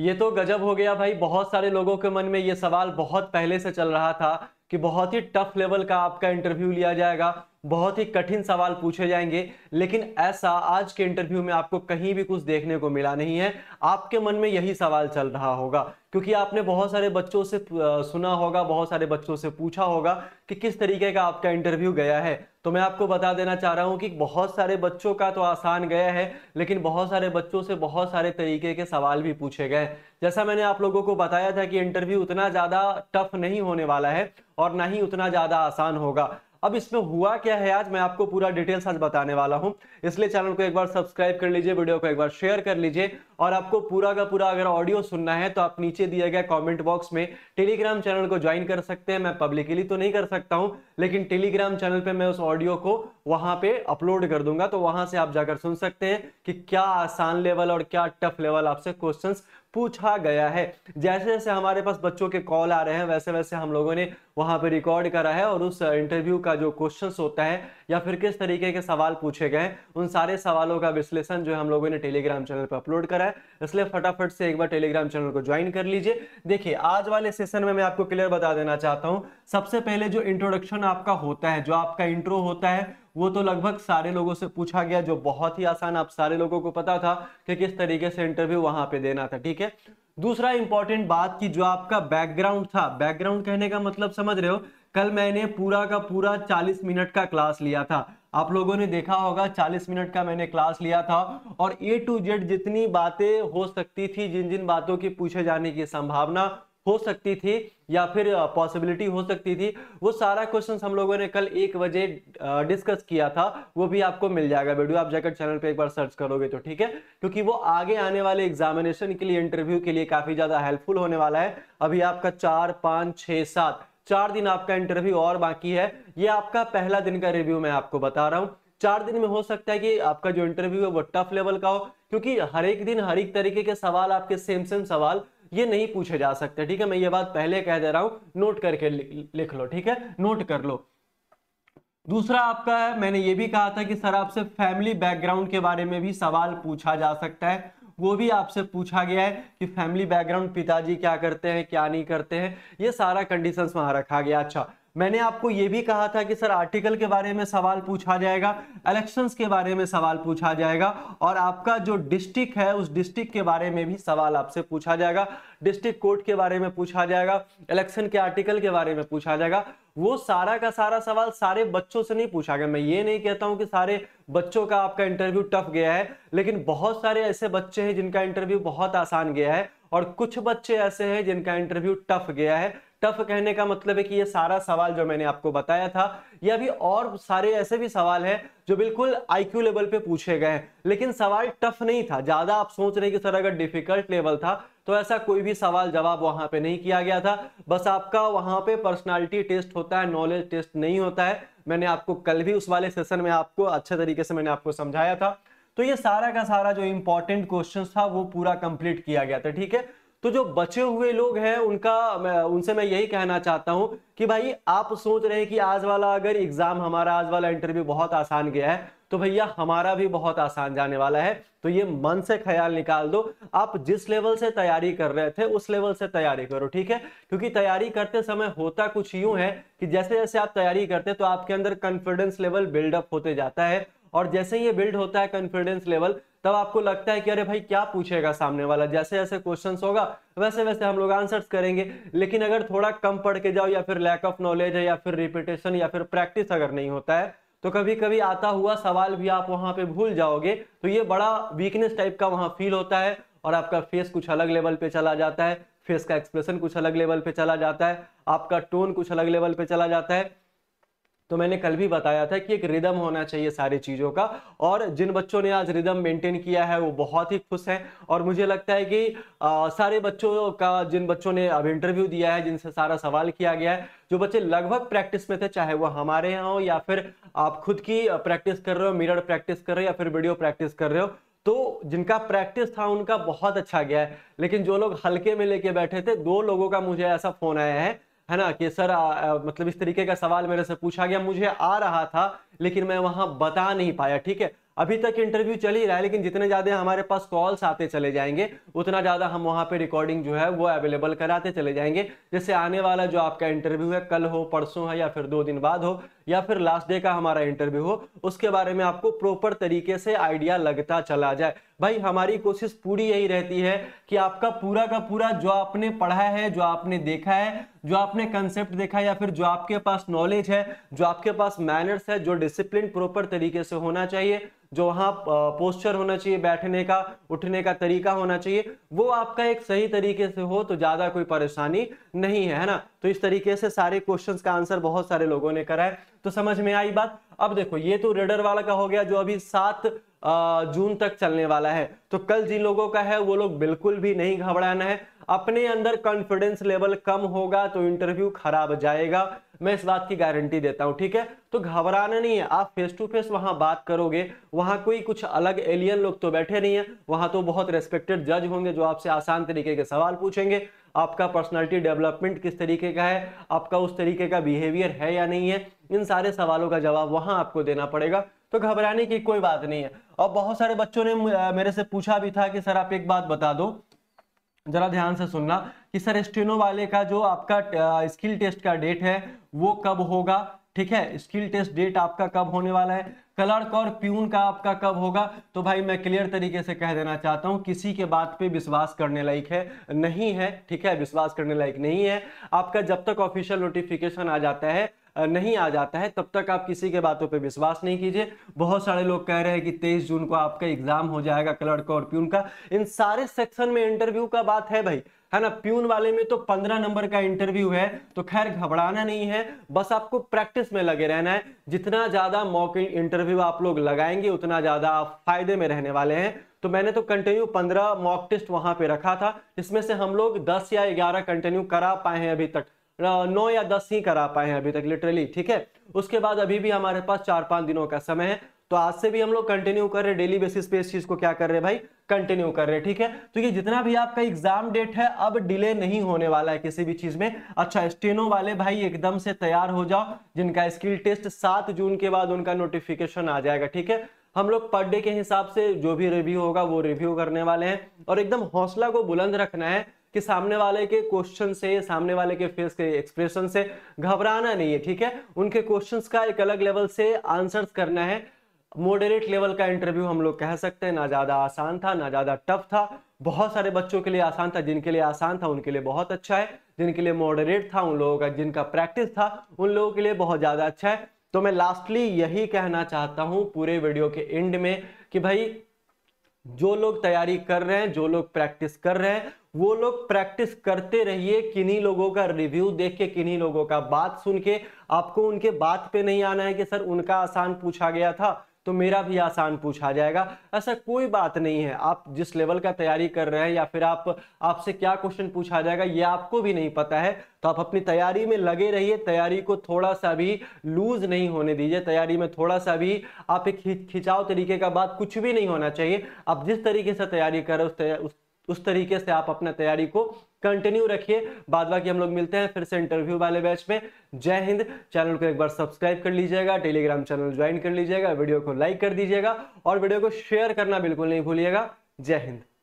ये तो गजब हो गया भाई बहुत सारे लोगों के मन में ये सवाल बहुत पहले से चल रहा था कि बहुत ही टफ लेवल का आपका इंटरव्यू लिया जाएगा बहुत ही कठिन सवाल पूछे जाएंगे लेकिन ऐसा आज के इंटरव्यू में आपको कहीं भी कुछ देखने को मिला नहीं है आपके मन में यही सवाल चल रहा होगा क्योंकि आपने बहुत सारे बच्चों से सुना होगा बहुत सारे बच्चों से पूछा होगा कि किस तरीके का आपका इंटरव्यू गया है तो मैं आपको बता देना चाह रहा हूँ कि बहुत सारे बच्चों का तो आसान गया है लेकिन बहुत सारे बच्चों से बहुत सारे तरीके के सवाल भी पूछे गए जैसा मैंने आप लोगों को बताया था कि इंटरव्यू उतना ज़्यादा टफ नहीं होने वाला है और ना ही उतना ज़्यादा आसान होगा अब इसमें हुआ क्या है आज मैं आपको पूरा डिटेल्स आज बताने वाला हूं इसलिए चैनल को एक बार सब्सक्राइब कर लीजिए वीडियो को एक बार शेयर कर लीजिए और आपको पूरा का पूरा अगर ऑडियो सुनना है तो आप नीचे दिए गए कॉमेंट बॉक्स में टेलीग्राम चैनल को ज्वाइन कर सकते हैं मैं पब्लिकली तो नहीं कर सकता हूँ लेकिन टेलीग्राम चैनल पर मैं उस ऑडियो को वहां पे अपलोड कर दूंगा तो वहां से आप जाकर सुन सकते हैं कि क्या आसान लेवल और क्या टफ लेवल आपसे क्वेश्चन पूछा गया है जैसे जैसे हमारे पास बच्चों के कॉल आ रहे हैं वैसे वैसे हम लोगों ने वहां पर रिकॉर्ड करा है और उस इंटरव्यू का जो क्वेश्चन होता है या फिर किस तरीके के सवाल पूछे गए हैं उन सारे सवालों का विश्लेषण जो हम लोगों ने टेलीग्राम चैनल पर अपलोड करा है इसलिए फटाफट से एक बार टेलीग्राम चैनल को ज्वाइन कर लीजिए देखिए आज वाले सेशन में मैं आपको क्लियर बता देना चाहता हूँ सबसे पहले जो इंट्रोडक्शन आपका होता है जो आपका इंट्रो होता है वो तो लगभग सारे लोगों से पूछा गया जो बहुत ही आसान आप सारे लोगों को पता था कि किस तरीके से इंटरव्यू वहां पे देना था ठीक है दूसरा इंपॉर्टेंट बात की जो आपका बैकग्राउंड था बैकग्राउंड कहने का मतलब समझ रहे हो कल मैंने पूरा का पूरा 40 मिनट का क्लास लिया था आप लोगों ने देखा होगा 40 मिनट का मैंने क्लास लिया था और ए टू जेड जितनी बातें हो सकती थी जिन जिन बातों की पूछे जाने की संभावना हो सकती थी या फिर पॉसिबिलिटी हो सकती थी वो सारा क्वेश्चन हम लोगों ने कल एक बजे डिस्कस किया था वो भी आपको मिल जाएगा वीडियो आप जाकर चैनल पे एक बार सर्च करोगे तो ठीक है क्योंकि वो आगे आने वाले एग्जामिनेशन के लिए इंटरव्यू के लिए काफी ज्यादा हेल्पफुल होने वाला है अभी आपका चार पाँच छः सात चार दिन आपका इंटरव्यू और बाकी है ये आपका पहला दिन का रिव्यू मैं आपको बता रहा हूँ चार दिन में हो सकता है कि आपका जो इंटरव्यू है वो टफ लेवल का हो क्योंकि हर एक दिन हर एक तरीके के सवाल आपके सेम सेम सवाल ये नहीं पूछे जा सकते ठीक है मैं ये बात पहले कह दे रहा हूं नोट करके लिख लो ठीक है नोट कर लो दूसरा आपका है मैंने ये भी कहा था कि सर आपसे फैमिली बैकग्राउंड के बारे में भी सवाल पूछा जा सकता है वो भी आपसे पूछा गया है कि फैमिली बैकग्राउंड पिताजी क्या करते हैं क्या नहीं करते हैं ये सारा कंडीशंस वहां रखा गया अच्छा मैंने आपको ये भी कहा था कि सर आर्टिकल के बारे में सवाल पूछा जाएगा इलेक्शंस के बारे में सवाल पूछा जाएगा और आपका जो डिस्ट्रिक्ट है उस डिस्ट्रिक्ट के बारे में भी सवाल आपसे पूछा जाएगा डिस्ट्रिक्ट कोर्ट के बारे में पूछा जाएगा इलेक्शन के आर्टिकल के बारे में पूछा जाएगा वो सारा का सारा सवाल सारे बच्चों से नहीं पूछा गया मैं ये नहीं कहता हूं कि सारे बच्चों का आपका इंटरव्यू टफ गया है लेकिन बहुत सारे ऐसे बच्चे हैं जिनका इंटरव्यू बहुत आसान गया है और कुछ बच्चे ऐसे हैं जिनका इंटरव्यू टफ गया है टफ कहने का मतलब है कि ये सारा सवाल जो मैंने आपको बताया था या भी और सारे ऐसे भी सवाल हैं जो बिल्कुल आईक्यू लेवल पे पूछे गए हैं लेकिन सवाल टफ नहीं था ज्यादा आप सोच रहे कि सर अगर डिफिकल्ट लेवल था तो ऐसा कोई भी सवाल जवाब वहां पे नहीं किया गया था बस आपका वहां पे पर्सनालिटी टेस्ट होता है नॉलेज टेस्ट नहीं होता है मैंने आपको कल भी उस वाले सेशन में आपको अच्छे तरीके से मैंने आपको समझाया था तो ये सारा का सारा जो इंपॉर्टेंट क्वेश्चन था वो पूरा कंप्लीट किया गया था ठीक है तो जो बचे हुए लोग हैं उनका मैं उनसे मैं यही कहना चाहता हूं कि भाई आप सोच रहे हैं कि आज वाला अगर एग्जाम हमारा आज वाला इंटरव्यू बहुत आसान गया है तो भैया हमारा भी बहुत आसान जाने वाला है तो ये मन से ख्याल निकाल दो आप जिस लेवल से तैयारी कर रहे थे उस लेवल से तैयारी करो ठीक है क्योंकि तैयारी करते समय होता कुछ यूं है कि जैसे जैसे आप तैयारी करते तो आपके अंदर कॉन्फिडेंस लेवल बिल्डअप होते जाता है और जैसे ये बिल्ड होता है कॉन्फिडेंस लेवल तब आपको लगता है कि अरे भाई क्या पूछेगा सामने वाला जैसे जैसे क्वेश्चन होगा वैसे वैसे हम लोग आंसर्स करेंगे लेकिन अगर थोड़ा कम पढ़ के जाओ या फिर लैक ऑफ नॉलेज है या फिर रिपीटेशन या फिर प्रैक्टिस अगर नहीं होता है तो कभी कभी आता हुआ सवाल भी आप वहां पे भूल जाओगे तो ये बड़ा वीकनेस टाइप का वहां फील होता है और आपका फेस कुछ अलग लेवल पे चला जाता है फेस का एक्सप्रेशन कुछ अलग लेवल पे चला जाता है आपका टोन कुछ अलग लेवल पे चला जाता है तो मैंने कल भी बताया था कि एक रिदम होना चाहिए सारी चीज़ों का और जिन बच्चों ने आज रिदम मेंटेन किया है वो बहुत ही खुश हैं और मुझे लगता है कि आ, सारे बच्चों का जिन बच्चों ने अब इंटरव्यू दिया है जिनसे सारा सवाल किया गया है जो बच्चे लगभग प्रैक्टिस में थे चाहे वो हमारे यहाँ हो या फिर आप खुद की प्रैक्टिस कर रहे हो मिरर प्रैक्टिस कर रहे हो या फिर वीडियो प्रैक्टिस कर रहे हो तो जिनका प्रैक्टिस था उनका बहुत अच्छा गया है लेकिन जो लोग हल्के में लेके बैठे थे दो लोगों का मुझे ऐसा फोन आया है है ना कि सर आ, मतलब इस तरीके का सवाल मेरे से पूछा गया मुझे आ रहा था लेकिन मैं वहां बता नहीं पाया ठीक है अभी तक इंटरव्यू चल ही रहा है लेकिन जितने ज़्यादा हमारे पास कॉल्स आते चले जाएंगे उतना ज़्यादा हम वहां पे रिकॉर्डिंग जो है वो अवेलेबल कराते चले जाएंगे जैसे आने वाला जो आपका इंटरव्यू है कल हो परसों है या फिर दो दिन बाद हो या फिर लास्ट डे का हमारा इंटरव्यू हो उसके बारे में आपको प्रॉपर तरीके से आइडिया लगता चला जाए भाई हमारी कोशिश पूरी यही रहती है कि आपका पूरा का पूरा जो आपने पढ़ा है जो आपने देखा है जो आपने कंसेप्ट देखा है या फिर जो आपके पास नॉलेज है जो आपके पास मैनर्स है जो डिसिप्लिन प्रॉपर तरीके से होना चाहिए जो वहाँ पोस्चर होना चाहिए बैठने का उठने का तरीका होना चाहिए वो आपका एक सही तरीके से हो तो ज़्यादा कोई परेशानी नहीं है है ना तो इस तरीके से सारे क्वेश्चंस का आंसर बहुत सारे लोगों ने करा है तो समझ में आई बात अब देखो ये तो रेडर वाला का हो गया जो अभी सात जून तक चलने वाला है तो कल जिन लोगों का है वो लोग बिल्कुल भी नहीं घबराना है अपने अंदर कॉन्फिडेंस लेवल कम होगा तो इंटरव्यू खराब जाएगा मैं इस बात की गारंटी देता हूं ठीक है तो घबराना नहीं है आप फेस टू फेस वहां बात करोगे वहां कोई कुछ अलग एलियन लोग तो बैठे नहीं है वहां तो बहुत रेस्पेक्टेड जज होंगे जो आपसे आसान तरीके के सवाल पूछेंगे आपका पर्सनालिटी डेवलपमेंट किस तरीके का है आपका उस तरीके का बिहेवियर है या नहीं है इन सारे सवालों का जवाब वहां आपको देना पड़ेगा तो घबराने की कोई बात नहीं है और बहुत सारे बच्चों ने मेरे से पूछा भी था कि सर आप एक बात बता दो जरा ध्यान से सुनना कि सर स्टेनो वाले का जो आपका स्किल टेस्ट का डेट है वो कब होगा ठीक है स्किल टेस्ट डेट आपका कब होने वाला है कलर्क और प्यून का आपका कब होगा तो भाई मैं क्लियर तरीके से कह देना चाहता हूँ किसी के बात पे विश्वास करने लायक है नहीं है ठीक है विश्वास करने लायक नहीं है आपका जब तक ऑफिशियल नोटिफिकेशन आ जाता है नहीं आ जाता है तब तक आप किसी के बातों पर विश्वास नहीं कीजिए बहुत सारे लोग कह रहे हैं कि तेईस जून को आपका एग्जाम हो जाएगा क्लर्क और प्यून का इन सारे सेक्शन में इंटरव्यू का बात है भाई है ना प्यून वाले में तो पंद्रह नंबर का इंटरव्यू है तो खैर घबराना नहीं है बस आपको प्रैक्टिस में लगे रहना है जितना ज्यादा मॉक इंटरव्यू आप लोग लगाएंगे उतना ज्यादा आप फायदे में रहने वाले हैं तो मैंने तो कंटिन्यू पंद्रह मॉक टेस्ट वहां पे रखा था इसमें से हम लोग दस या ग्यारह कंटिन्यू करा पाए हैं अभी तक नौ या दस ही करा पाए हैं अभी तक लिटरली ठीक है उसके बाद अभी भी हमारे पास चार पांच दिनों का समय है तो आज से भी हम लोग कंटिन्यू कर रहे हैं डेली बेसिस पे इस चीज को क्या कर रहे हैं भाई कंटिन्यू कर रहे हैं ठीक है तो ये जितना भी आपका एग्जाम डेट है अब डिले नहीं होने वाला है किसी भी चीज में अच्छा स्टेनो वाले भाई एकदम से तैयार हो जाओ जिनका स्किल टेस्ट सात जून के बाद उनका नोटिफिकेशन आ जाएगा ठीक है हम लोग पर डे के हिसाब से जो भी रिव्यू होगा वो रिव्यू करने वाले हैं और एकदम हौसला को बुलंद रखना है कि सामने वाले के क्वेश्चन से सामने वाले के फेस के एक्सप्रेशन से घबराना नहीं है ठीक है उनके क्वेश्चन का एक अलग लेवल से आंसर करना है मॉडरेट लेवल का इंटरव्यू हम लोग कह सकते हैं ना ज़्यादा आसान था ना ज़्यादा टफ था बहुत सारे बच्चों के लिए आसान था जिनके लिए आसान था उनके लिए बहुत अच्छा है जिनके लिए मॉडरेट था उन लोगों का जिनका प्रैक्टिस था उन लोगों के लिए बहुत ज़्यादा अच्छा है तो मैं लास्टली यही कहना चाहता हूँ पूरे वीडियो के एंड में कि भाई जो लोग तैयारी कर रहे हैं जो लोग प्रैक्टिस कर रहे हैं वो लोग प्रैक्टिस करते रहिए किन्हीं लोगों का रिव्यू देख के किन्हीं लोगों का बात सुन के आपको उनके बात पे नहीं आना है कि सर उनका आसान पूछा गया था तो मेरा भी आसान पूछा जाएगा ऐसा कोई बात नहीं है आप जिस लेवल का तैयारी कर रहे हैं या फिर आप आपसे क्या क्वेश्चन पूछा जाएगा ये आपको भी नहीं पता है तो आप अपनी तैयारी में लगे रहिए तैयारी को थोड़ा सा भी लूज नहीं होने दीजिए तैयारी में थोड़ा सा भी आप एक खिंचाव तरीके का बात कुछ भी नहीं होना चाहिए आप जिस तरीके से तैयारी कर रहे हो उस उस तरीके से आप अपना तैयारी को कंटिन्यू रखिए बाद बाकी हम लोग मिलते हैं फिर से इंटरव्यू वाले बैच में जय हिंद चैनल को एक बार सब्सक्राइब कर लीजिएगा टेलीग्राम चैनल ज्वाइन कर लीजिएगा वीडियो को लाइक कर दीजिएगा और वीडियो को शेयर करना बिल्कुल नहीं भूलिएगा जय हिंद